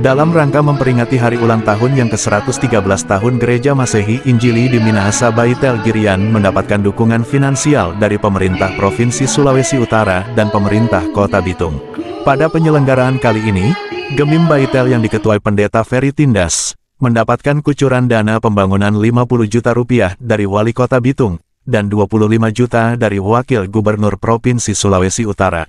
Dalam rangka memperingati hari ulang tahun yang ke-113 tahun Gereja Masehi Injili di Minahasa Baitel Girian mendapatkan dukungan finansial dari pemerintah Provinsi Sulawesi Utara dan pemerintah Kota Bitung. Pada penyelenggaraan kali ini, Gemim Baitel yang diketuai pendeta Ferry Tindas, mendapatkan kucuran dana pembangunan 50 juta rupiah dari Wali Kota Bitung, dan 25 juta dari Wakil Gubernur Provinsi Sulawesi Utara.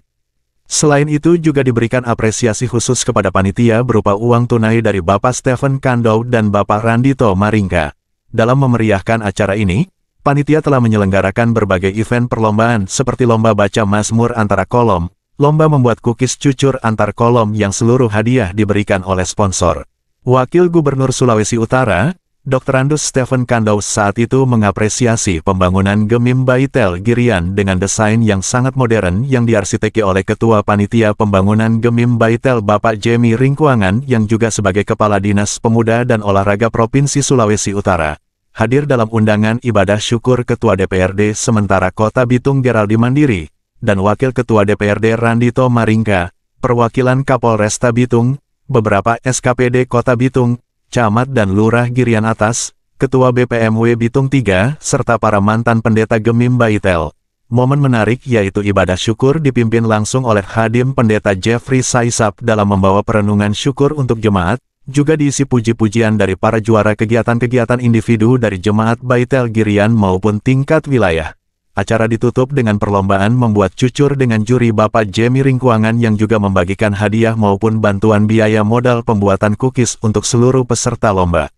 Selain itu juga diberikan apresiasi khusus kepada panitia berupa uang tunai dari Bapak Stephen Kandau dan Bapak Randito Maringka. Dalam memeriahkan acara ini, panitia telah menyelenggarakan berbagai event perlombaan seperti lomba baca Mazmur antara kolom, lomba membuat kukis cucur antar kolom yang seluruh hadiah diberikan oleh sponsor. Wakil Gubernur Sulawesi Utara, Dr. Andus Stephen Kandau saat itu mengapresiasi pembangunan Gemim Baitel Girian dengan desain yang sangat modern yang diarsiteki oleh Ketua Panitia Pembangunan Gemim Baitel Bapak Jamie Ringkuangan yang juga sebagai Kepala Dinas Pemuda dan Olahraga Provinsi Sulawesi Utara. Hadir dalam undangan ibadah syukur Ketua DPRD sementara Kota Bitung Geraldi Mandiri dan Wakil Ketua DPRD Randito Maringka, perwakilan Kapolresta Bitung, beberapa SKPD Kota Bitung, Camat dan Lurah Girian Atas, Ketua BPMW Bitung 3, serta para mantan pendeta Gemim Baitel. Momen menarik yaitu ibadah syukur dipimpin langsung oleh Hadim Pendeta Jeffrey Saisap dalam membawa perenungan syukur untuk jemaat, juga diisi puji-pujian dari para juara kegiatan-kegiatan individu dari jemaat Baitel Girian maupun tingkat wilayah acara ditutup dengan perlombaan membuat cucur dengan juri Bapak Jamie Ringkuangan yang juga membagikan hadiah maupun bantuan biaya modal pembuatan cookies untuk seluruh peserta lomba.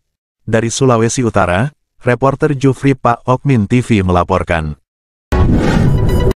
Dari Sulawesi Utara, reporter Jufri Pak Okmin TV melaporkan.